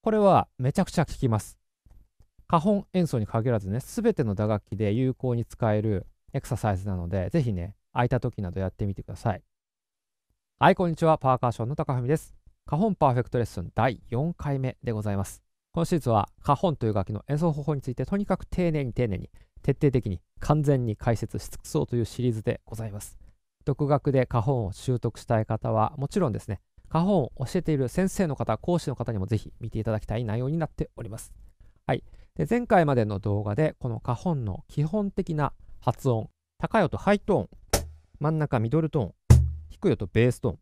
これはめちゃくちゃ効きます。花本演奏に限らずね、すべての打楽器で有効に使えるエクササイズなので、ぜひね、空いた時などやってみてください。はい、こんにちは。パーカーションの高文です。花本パーフェクトレッスン第4回目でございます。このシリーズは、花本という楽器の演奏方法について、とにかく丁寧に丁寧に、徹底的に、完全に解説し尽くそうというシリーズでございます。独学で花本を習得したい方は、もちろんですね、花保を教えている先生の方、講師の方にもぜひ見ていただきたい内容になっております。はい。で前回までの動画で、この花本の基本的な発音、高い音ハイトーン、真ん中ミドルトーン、低い音ベーストーン、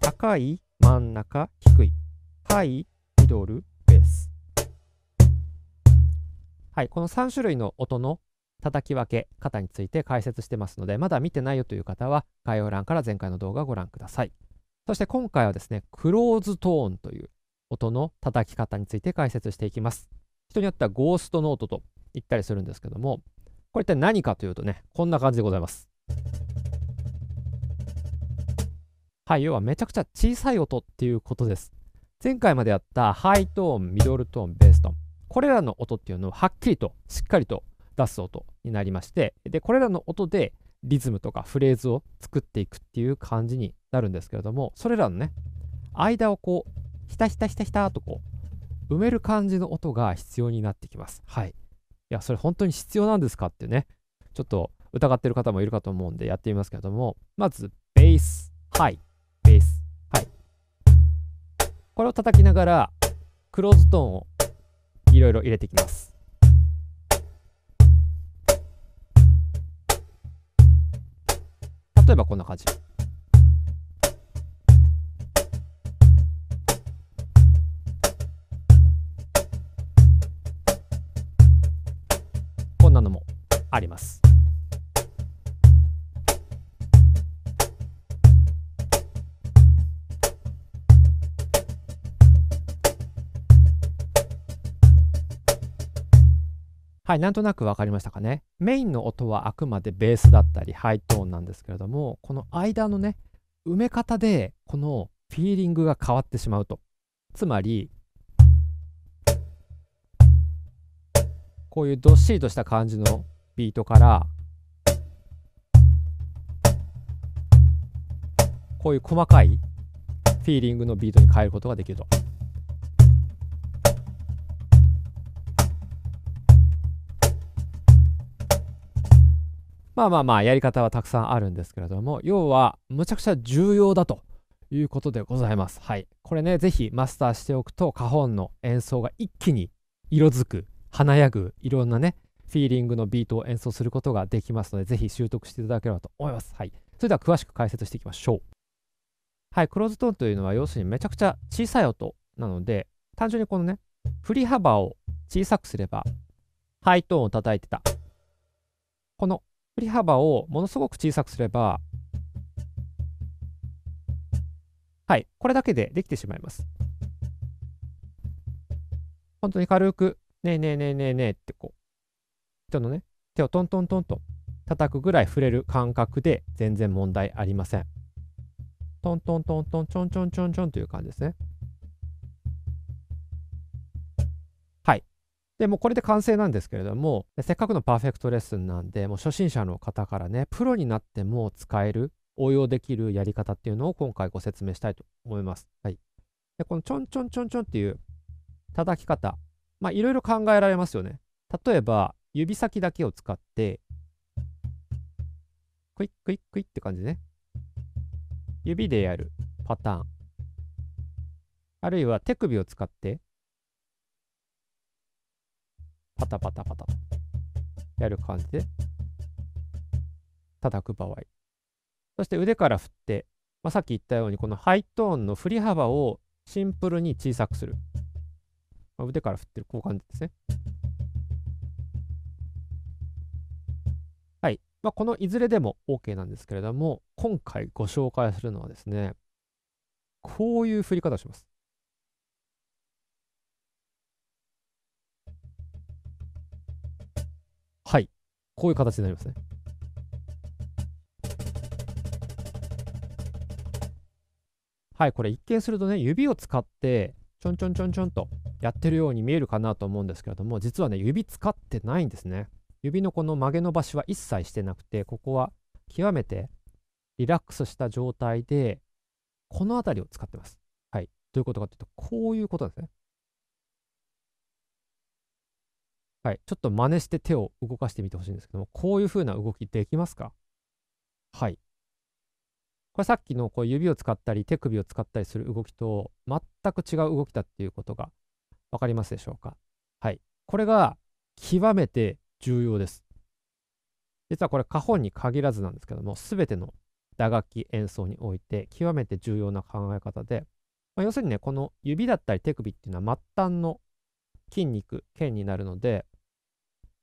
高い、真ん中、低い、ハイ、ミドル、ベース。はい。この3種類の音の叩き分け方について解説してますので、まだ見てないよという方は概要欄から前回の動画をご覧ください。そして今回はですね、クローズトーンという音の叩き方について解説していきます。人によってはゴーストノートと言ったりするんですけども、これって何かというとね、こんな感じでございます。はい、要はめちゃくちゃ小さい音っていうことです。前回までやったハイトーン、ミドルトーン、ベーストーン。これらの音っていうのをはっきりとしっかりと出す音になりまして、で、これらの音でリズムとかフレーズを作っていくっていう感じになるんですけれどもそれらのね間をこうひたひたひたひたとこう埋める感じの音が必要になってきます。はい。いやそれ本当に必要なんですかってねちょっと疑ってる方もいるかと思うんでやってみますけれどもまずベースハイベースハイこれを叩きながらクローズトーンをいろいろ入れていきます。例えばこんな感じ。こんなのもあります。はい、なんとなくわかりましたかね。メインの音はあくまでベースだったりハイトーンなんですけれども、この間のね、埋め方でこのフィーリングが変わってしまうと。つまり、こういうどっしりとした感じのビートから、こういう細かいフィーリングのビートに変えることができると。まあまあまあやり方はたくさんあるんですけれども要はむちゃくちゃ重要だということでございます。はい、これね是非マスターしておくと花本の演奏が一気に色づく華やぐいろんなねフィーリングのビートを演奏することができますので是非習得していただければと思います。はい、それでは詳しく解説していきましょう。はい、クローズトーンというのは要するにめちゃくちゃ小さい音なので単純にこのね振り幅を小さくすればハイトーンを叩いてたこの振り幅をものすごく小さくすれば、はい、これだけでできてしまいます。本当に軽く、ねえねえねえねえねえってこう、人のね、手をトントントンと叩くぐらい触れる感覚で全然問題ありません。トントントントン、ちょんちょんちょんちょんという感じですね。で、もうこれで完成なんですけれども、せっかくのパーフェクトレッスンなんで、もう初心者の方からね、プロになっても使える、応用できるやり方っていうのを今回ご説明したいと思います。はい。で、このちょんちょんちょんちょんっていう叩き方、まあいろいろ考えられますよね。例えば、指先だけを使って、クイックイックイって感じね。指でやるパターン。あるいは手首を使って、パタパタパタとやる感じで叩く場合。そして腕から振って、まあ、さっき言ったようにこのハイトーンの振り幅をシンプルに小さくする。まあ、腕から振ってるこういう感じですね。はい。まあ、このいずれでも OK なんですけれども、今回ご紹介するのはですね、こういう振り方をします。こういう形になりますね。はい、これ一見するとね、指を使って、ちょんちょんちょんちょんとやってるように見えるかなと思うんですけれども、実はね、指使ってないんですね。指のこの曲げ伸ばしは一切してなくて、ここは極めてリラックスした状態で、この辺りを使ってます。はい。どういうことかというと、こういうことですね。はい、ちょっと真似して手を動かしてみてほしいんですけども、こういう風な動きできますかはい。これさっきのこう指を使ったり手首を使ったりする動きと全く違う動きだっていうことが分かりますでしょうかはい。これが極めて重要です。実はこれ、花本に限らずなんですけども、すべての打楽器演奏において極めて重要な考え方で、まあ、要するにね、この指だったり手首っていうのは末端の筋肉、腱になるので、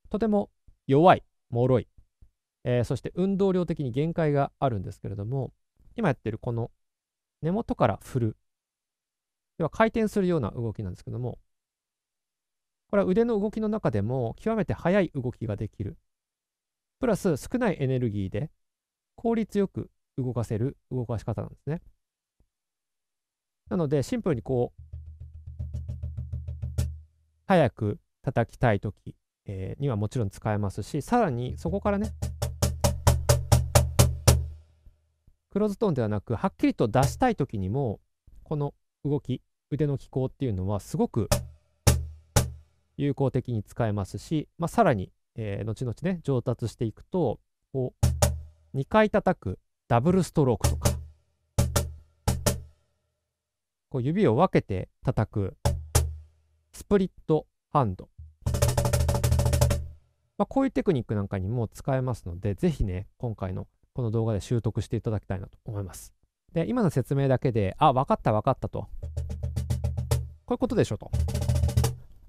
とても弱い、脆い、えー、そして運動量的に限界があるんですけれども、今やってるこの根元から振る。では回転するような動きなんですけども、これは腕の動きの中でも極めて速い動きができる。プラス少ないエネルギーで効率よく動かせる動かし方なんですね。なのでシンプルにこう、早く叩きたいとき、えー、にはもちろん使えますしさらにそこからねクローズトーンではなくはっきりと出したい時にもこの動き腕の機構っていうのはすごく有効的に使えますし、まあ、さらに、えー、後々ね上達していくとこう2回叩くダブルストロークとかこう指を分けて叩くスプリットハンドまあ、こういうテクニックなんかにも使えますので、ぜひね、今回のこの動画で習得していただきたいなと思います。で、今の説明だけで、あ、分かった分かったと。こういうことでしょと。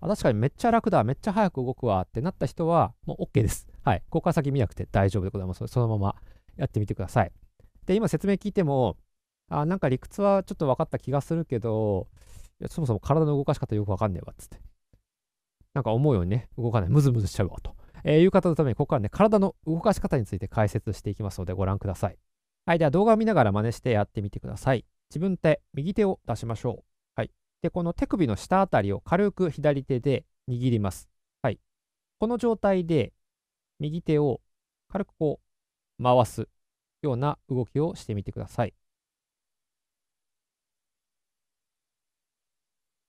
あ、確かにめっちゃ楽だ、めっちゃ早く動くわってなった人は、もう OK です。はい。ここから先見なくて大丈夫でございますので、そのままやってみてください。で、今説明聞いても、あ、なんか理屈はちょっと分かった気がするけど、いやそもそも体の動かし方よく分かんねえわ、つって。なんか思うようにね、動かない、ムズムズしちゃうわと。えー、いう方のためにここからね、体の動かし方について解説していきますのでご覧ください。はい、では動画を見ながら真似してやってみてください。自分手、右手を出しましょう。はい。で、この手首の下あたりを軽く左手で握ります。はい。この状態で右手を軽くこう回すような動きをしてみてください。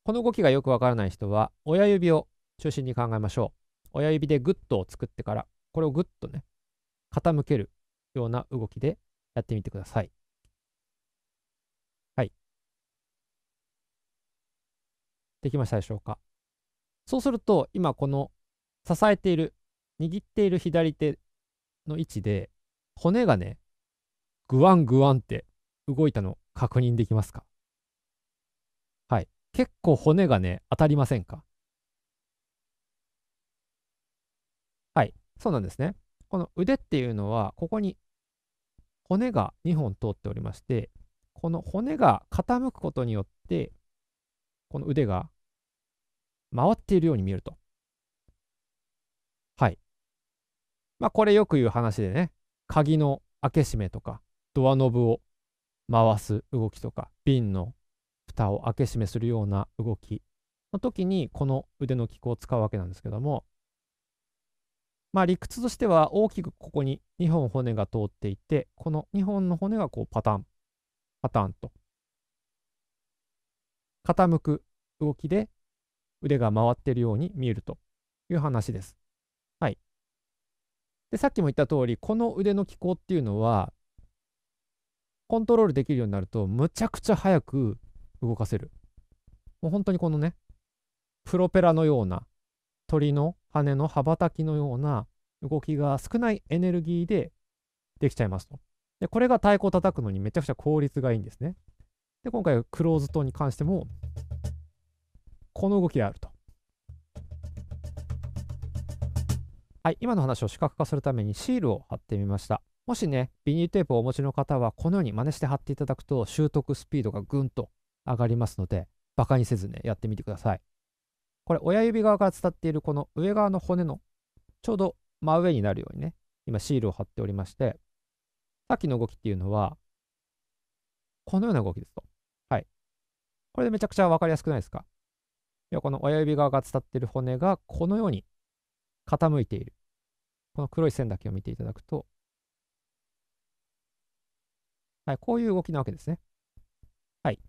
この動きがよくわからない人は親指を中心に考えましょう。親指でグッドを作ってから、これをグッとね、傾けるような動きでやってみてください。はい。できましたでしょうか。そうすると、今この支えている、握っている左手の位置で、骨がね、グワングワンって動いたの確認できますかはい。結構骨がね、当たりませんかはい、そうなんですね。この腕っていうのは、ここに骨が2本通っておりまして、この骨が傾くことによって、この腕が回っているように見えると。はい。まあ、これよく言う話でね、鍵の開け閉めとか、ドアノブを回す動きとか、瓶の蓋を開け閉めするような動きの時に、この腕の機構を使うわけなんですけども、まあ、理屈としては大きくここに2本骨が通っていて、この2本の骨がこうパタン、パタンと傾く動きで腕が回っているように見えるという話です。はい。で、さっきも言った通り、この腕の機構っていうのは、コントロールできるようになると、むちゃくちゃ早く動かせる。もう本当にこのね、プロペラのような鳥の羽の羽ばたきのような動きが少ないエネルギーでできちゃいますと。で、これが太鼓を叩くのにめちゃくちゃ効率がいいんですね。で、今回クローズトーンに関しても、この動きがあると。はい、今の話を視覚化するためにシールを貼ってみました。もしね、ビニールテープをお持ちの方は、このように真似して貼っていただくと、習得スピードがぐんと上がりますので、バカにせずね、やってみてください。これ親指側から伝っているこの上側の骨のちょうど真上になるようにね、今シールを貼っておりまして、さっきの動きっていうのは、このような動きですと。はい。これでめちゃくちゃ分かりやすくないですか要はこの親指側が伝っている骨がこのように傾いている。この黒い線だけを見ていただくと、はい、こういう動きなわけですね。はい。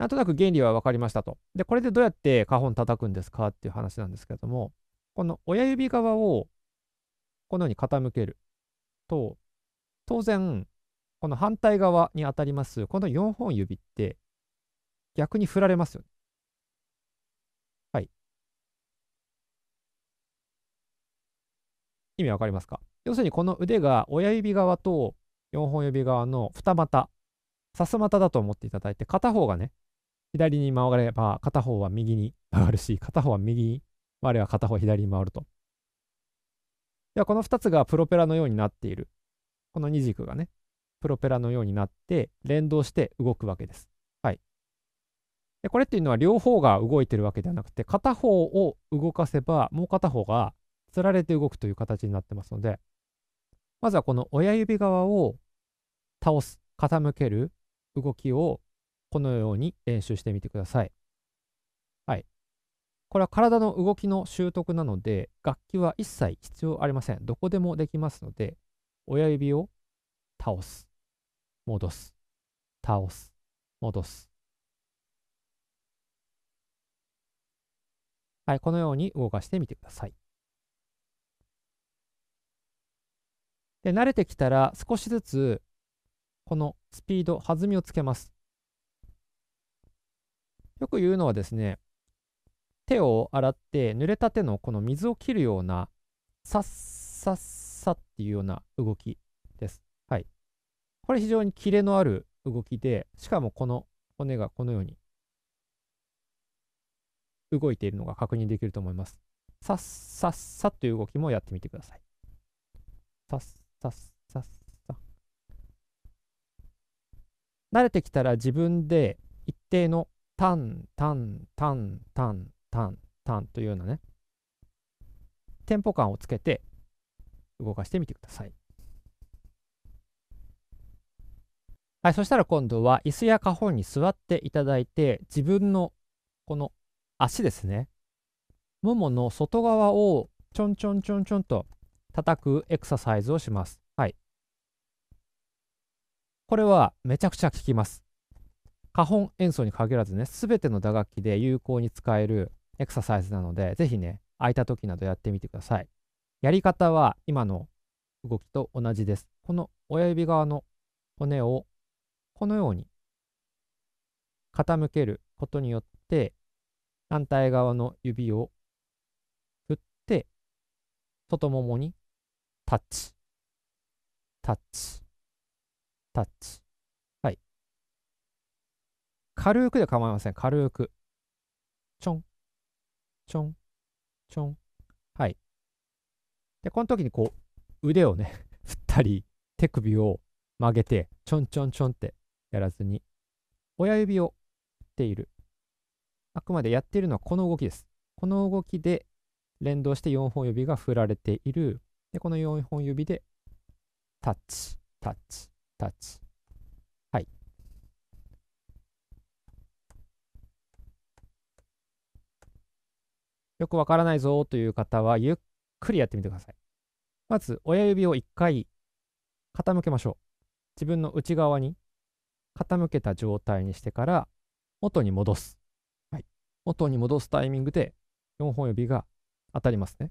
なんとなく原理は分かりましたと。で、これでどうやって花本叩くんですかっていう話なんですけれども、この親指側をこのように傾けると、当然、この反対側に当たります、この4本指って逆に振られますよね。はい。意味わかりますか要するにこの腕が親指側と4本指側の二股、さすまただと思っていただいて、片方がね、左に回れば片方は右に回るし、片方は右に回れば片方は左に回ると。では、この2つがプロペラのようになっている。この2軸がね、プロペラのようになって連動して動くわけです。はい。でこれっていうのは両方が動いてるわけではなくて、片方を動かせばもう片方がつられて動くという形になってますので、まずはこの親指側を倒す、傾ける動きをこのように練習してみてください。はい。これは体の動きの習得なので、楽器は一切必要ありません。どこでもできますので、親指を倒す、戻す、倒す、戻す。はい、このように動かしてみてください。で、慣れてきたら少しずつこのスピード、弾みをつけます。よく言うのはですね、手を洗って濡れた手のこの水を切るような、さっさっさっていうような動きです。はい。これ非常にキレのある動きで、しかもこの骨がこのように動いているのが確認できると思います。さっさっさという動きもやってみてください。さっさっさっさ。慣れてきたら自分で一定のタンタンタンタンタンタンというようなねテンポ感をつけて動かしてみてください。はい、そしたら今度は椅子や花本に座っていただいて自分のこの足ですねももの外側をちょんちょんちょんちょんと叩くエクササイズをします。はい。これはめちゃくちゃ効きます。花本演奏に限らずね、すべての打楽器で有効に使えるエクササイズなので、ぜひね、空いた時などやってみてください。やり方は今の動きと同じです。この親指側の骨をこのように傾けることによって、反対側の指を振って、外ももにタッチ、タッチ、タッチ。軽くで構いません。軽く。ちょん、ちょん、ちょん。はい。で、この時にこう、腕をね 振ったり、手首を曲げて、ちょんちょんちょんってやらずに、親指を振っている。あくまでやっているのはこの動きです。この動きで連動して4本指が振られている。で、この4本指でタッチ、タッチ、タッチ、よくわからないぞという方は、ゆっくりやってみてください。まず、親指を1回傾けましょう。自分の内側に傾けた状態にしてから、元に戻す。はい。元に戻すタイミングで、4本指が当たりますね。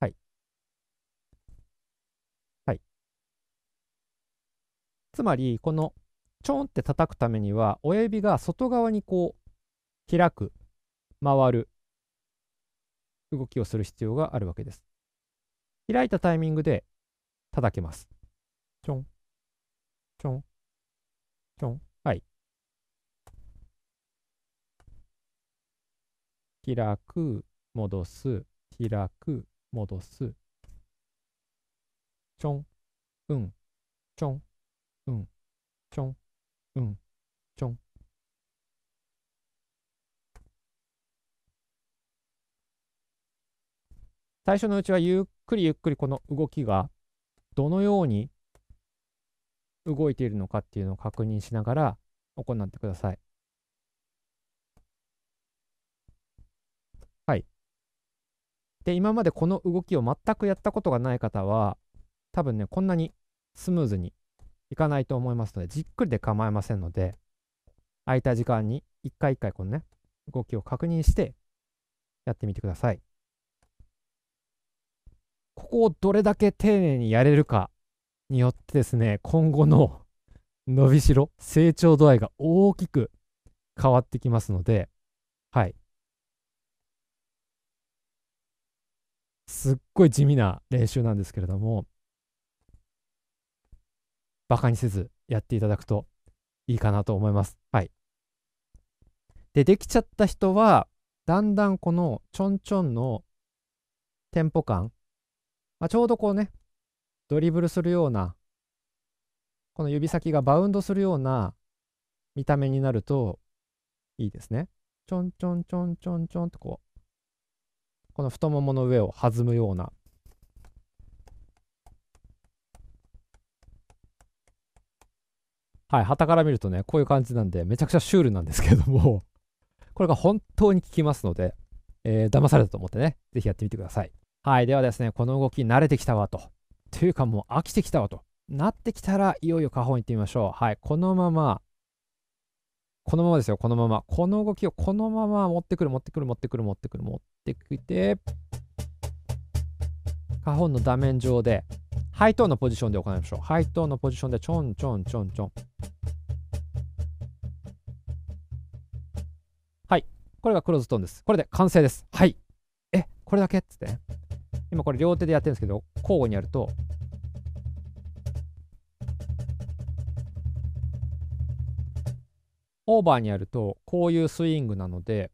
はい。はい。つまり、この、チョンって叩くためには、親指が外側にこう、開く、回る、動きをする必要があるわけです。開いたタイミングで叩けます。ちょん、ちょん、ちょん。はい。開く、戻す、開く、戻す。ちょん、うん、ちょん、うん、ちょん、うん、ちょん。最初のうちはゆっくりゆっくりこの動きがどのように動いているのかっていうのを確認しながら行ってください。はい。で、今までこの動きを全くやったことがない方は、多分ね、こんなにスムーズにいかないと思いますので、じっくりで構いませんので、空いた時間に一回一回このね、動きを確認してやってみてください。ここをどれだけ丁寧にやれるかによってですね、今後の 伸びしろ、成長度合いが大きく変わってきますので、はい。すっごい地味な練習なんですけれども、バカにせずやっていただくといいかなと思います。はい。で、できちゃった人は、だんだんこのちょんちょんのテンポ感まあ、ちょうどこうね、ドリブルするような、この指先がバウンドするような見た目になるといいですね。ちょんちょんちょんちょんちょんとこう、この太ももの上を弾むような。はい、旗から見るとね、こういう感じなんで、めちゃくちゃシュールなんですけれどもこれが本当に効きますので、えー、騙されたと思ってね、ぜひやってみてください。はい、ではですね、この動き慣れてきたわと。というかもう飽きてきたわと。なってきたらいよいよ下方に行ってみましょう。はい、このまま、このままですよ、このまま。この動きをこのまま持ってくる、持ってくる、持ってくる、持ってくる、持ってきて、下方の座面上で、ハイトーンのポジションで行いましょう。ハイトーンのポジションで、ちょんちょんちょんちょん。はい。これがクローズトーンです。これで完成です。はい。え、これだけっつって。今これ両手でやってるんですけど、交互にやると、オーバーにやると、こういうスイングなので、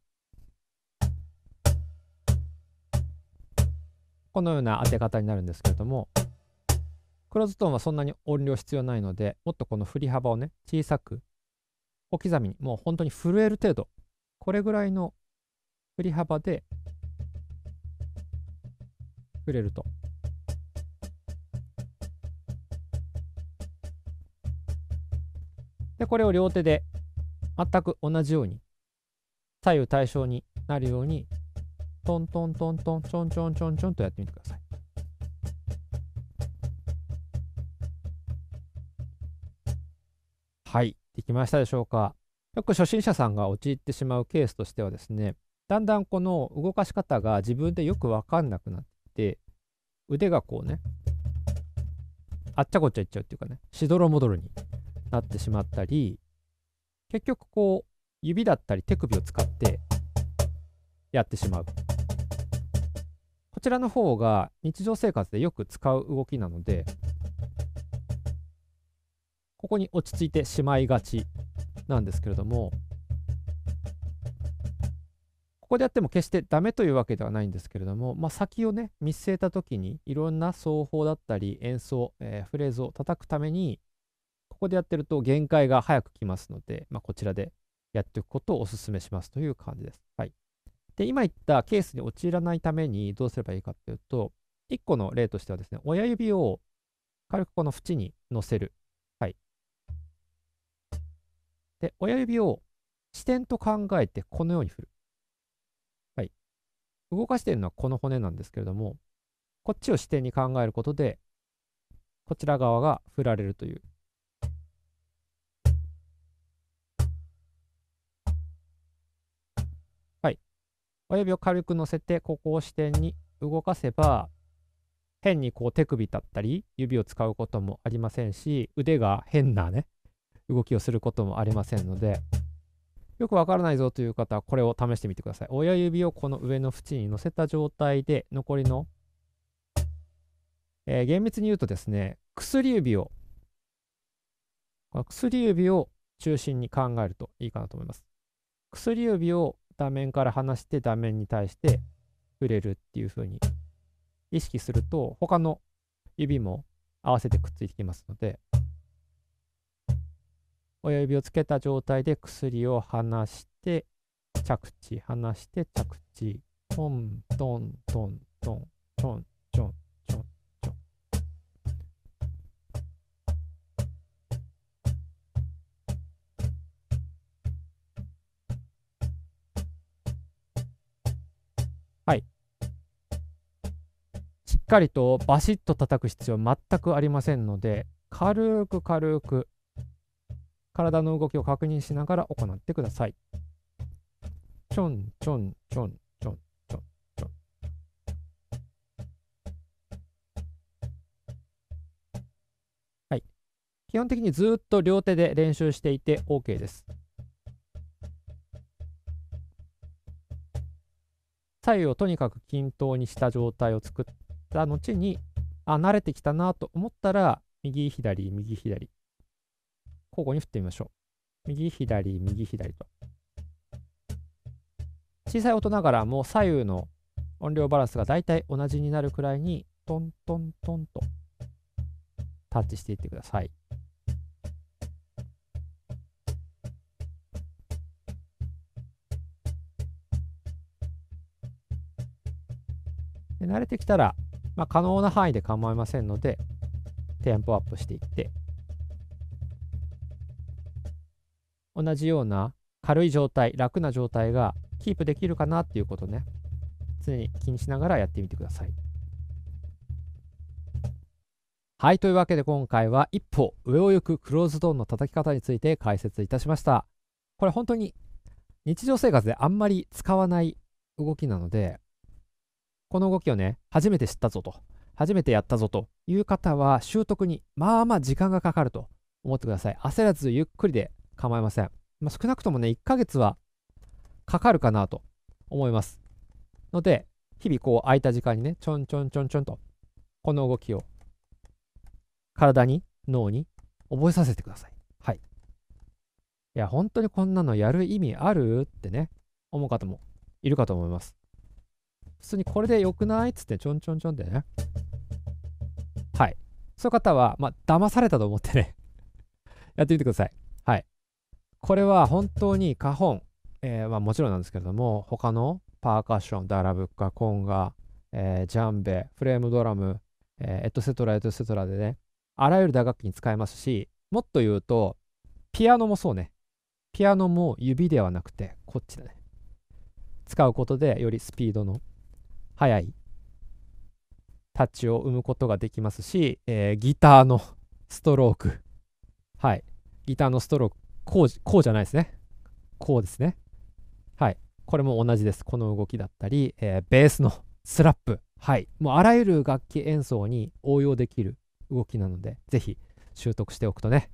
このような当て方になるんですけれども、クローズトーンはそんなに音量必要ないので、もっとこの振り幅をね、小さく、小刻みに、もう本当に震える程度、これぐらいの振り幅で触れると。で、これを両手で全く同じように左右対称になるようにトントントントンチョンチョンチョンチョンとやってみてください。はい、できましたでしょうか。よく初心者さんが陥ってしまうケースとしてはですね、だんだんこの動かし方が自分でよく分かんなくなってて腕がこうねあっちゃこっちゃいっちゃうっていうかねしどろもどろになってしまったり結局こう指だったり手首を使ってやってしまうこちらの方が日常生活でよく使う動きなのでここに落ち着いてしまいがちなんですけれどもこでやっても決してダメというわけではないんですけれども、まあ、先をね見据えた時にいろんな奏法だったり演奏、えー、フレーズを叩くためにここでやってると限界が早く来ますので、まあ、こちらでやっておくことをお勧めしますという感じです。はい、で今言ったケースに陥らないためにどうすればいいかっていうと1個の例としてはですね親指を軽くこの縁に乗せる。はい、で親指を視点と考えてこのように振る。動かしているのはこの骨なんですけれども、こっちを視点に考えることで、こちら側が振られるという。はい。親指を軽く乗せて、ここを視点に動かせば、変にこう手首だったり、指を使うこともありませんし、腕が変なね、動きをすることもありませんので、よくわからないぞという方はこれを試してみてください。親指をこの上の縁に乗せた状態で残りの、えー、厳密に言うとですね、薬指を、薬指を中心に考えるといいかなと思います。薬指を断面から離して断面に対して触れるっていう風に意識すると他の指も合わせてくっついてきますので親指をつけた状態で薬を離して着地離して着地トントントントントンチョンチョンチョンはいしっかりとバシッと叩く必要全くありませんので軽く軽く体の動きを確認しながら行ってください。ちょんちょんちょんちょんちょんちょん。はい。基本的にずっと両手で練習していて OK です。左右をとにかく均等にした状態を作った後に、あ、慣れてきたなと思ったら、右左、右左、交互に振ってみましょう。右、左、右、左と。小さい音ながらも左右の音量バランスが大体同じになるくらいにトントントンとタッチしていってください。慣れてきたら、まあ、可能な範囲で構いませんのでテンポアップしていって同じような軽い状態、楽な状態がキープできるかなっていうことね、常に気にしながらやってみてください。はい、というわけで今回は一歩上を行くクローズドーンの叩き方について解説いたしました。これ本当に日常生活であんまり使わない動きなので、この動きをね、初めて知ったぞと、初めてやったぞという方は習得にまあまあ時間がかかると思ってください。焦らずゆっくりで構いません。まあ、少なくともね、1ヶ月はかかるかなと思います。ので、日々こう空いた時間にね、ちょんちょんちょんちょんと、この動きを体に、脳に覚えさせてください。はい。いや、本当にこんなのやる意味あるってね、思う方もいるかと思います。普通にこれでよくないっつってちょんちょんちょんでね。はい。そういう方は、まあ、騙されたと思ってね やってみてください。これは本当に花本、えー、まあ、もちろんなんですけれども他のパーカッションダラブッカコンガ、えー、ジャンベフレームドラム、えー、エトセトラエトセトラでねあらゆる打楽器に使えますしもっと言うとピアノもそうねピアノも指ではなくてこっちだね使うことでよりスピードの速いタッチを生むことができますし、えー、ギターのストロークはいギターのストロークこう、こうじゃないですね。こうですね。はい。これも同じです。この動きだったり、えー、ベースのスラップ。はい。もうあらゆる楽器演奏に応用できる動きなので、ぜひ習得しておくとね、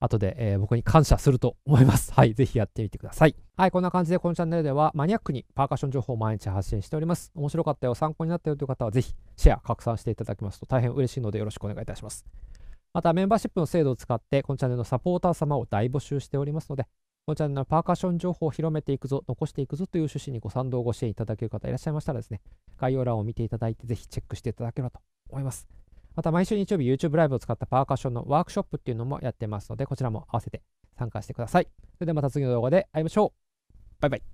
後で、えー、僕に感謝すると思います。はい。ぜひやってみてください。はい。こんな感じで、このチャンネルではマニアックにパーカッション情報を毎日発信しております。面白かったよ、参考になったよという方は、ぜひシェア、拡散していただきますと大変嬉しいのでよろしくお願いいたします。またメンバーシップの制度を使って、このチャンネルのサポーター様を大募集しておりますので、このチャンネルのパーカッション情報を広めていくぞ、残していくぞという趣旨にご賛同ご支援いただける方いらっしゃいましたらですね、概要欄を見ていただいて、ぜひチェックしていただければと思います。また毎週日曜日 YouTube ライブを使ったパーカッションのワークショップっていうのもやってますので、こちらも合わせて参加してください。それではまた次の動画で会いましょう。バイバイ。